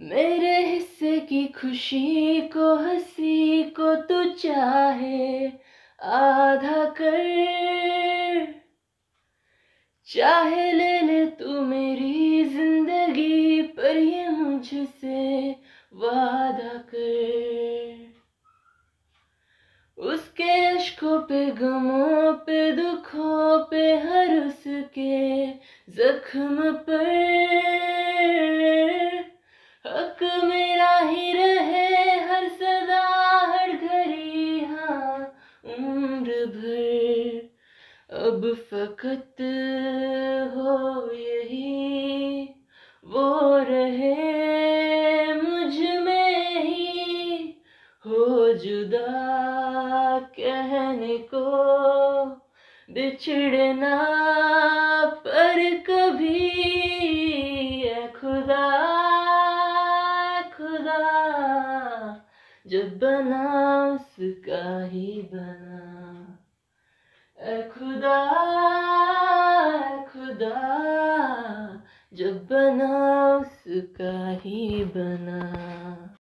मेरे हिस्से की खुशी को हंसी को तू चाहे आधा कर चाहे ले ले तू मेरी जिंदगी पर ये मुझसे वादा कर उसके अश्कों पे गमों पे दुखों पे हर उसके जख्म पर उम्र भर अब फकत हो यही वो रहे मुझ में ही हो जुदा कहने को बिछड़ना जब बना उसका ही बना ए खुदा ए खुदा जब बना उसका ही बना